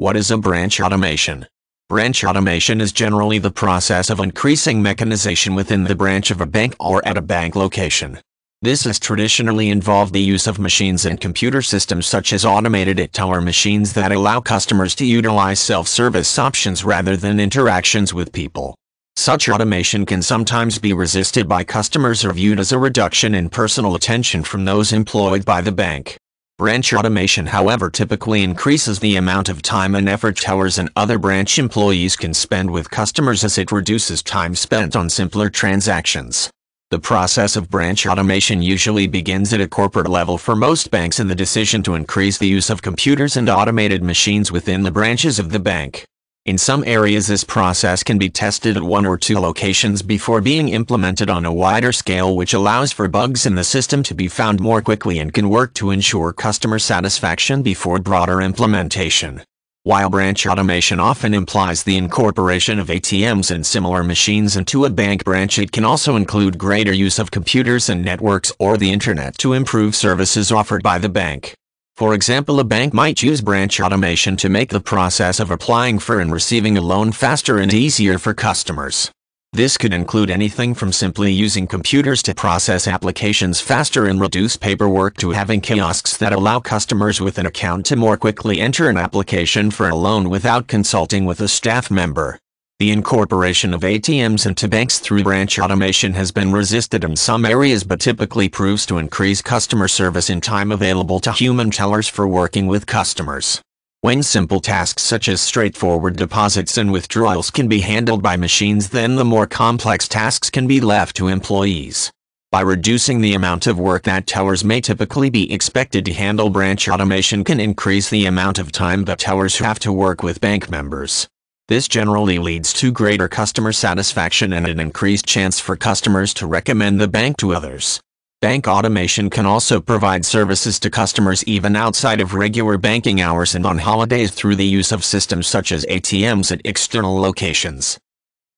What is a branch automation? Branch automation is generally the process of increasing mechanization within the branch of a bank or at a bank location. This has traditionally involved the use of machines and computer systems such as automated at tower machines that allow customers to utilize self-service options rather than interactions with people. Such automation can sometimes be resisted by customers or viewed as a reduction in personal attention from those employed by the bank. Branch automation however typically increases the amount of time and effort towers and other branch employees can spend with customers as it reduces time spent on simpler transactions. The process of branch automation usually begins at a corporate level for most banks in the decision to increase the use of computers and automated machines within the branches of the bank. In some areas this process can be tested at one or two locations before being implemented on a wider scale which allows for bugs in the system to be found more quickly and can work to ensure customer satisfaction before broader implementation. While branch automation often implies the incorporation of ATMs and similar machines into a bank branch, it can also include greater use of computers and networks or the internet to improve services offered by the bank. For example a bank might use branch automation to make the process of applying for and receiving a loan faster and easier for customers. This could include anything from simply using computers to process applications faster and reduce paperwork to having kiosks that allow customers with an account to more quickly enter an application for a loan without consulting with a staff member. The incorporation of ATMs into banks through branch automation has been resisted in some areas but typically proves to increase customer service in time available to human tellers for working with customers. When simple tasks such as straightforward deposits and withdrawals can be handled by machines then the more complex tasks can be left to employees. By reducing the amount of work that tellers may typically be expected to handle branch automation can increase the amount of time that tellers have to work with bank members. This generally leads to greater customer satisfaction and an increased chance for customers to recommend the bank to others. Bank automation can also provide services to customers even outside of regular banking hours and on holidays through the use of systems such as ATMs at external locations.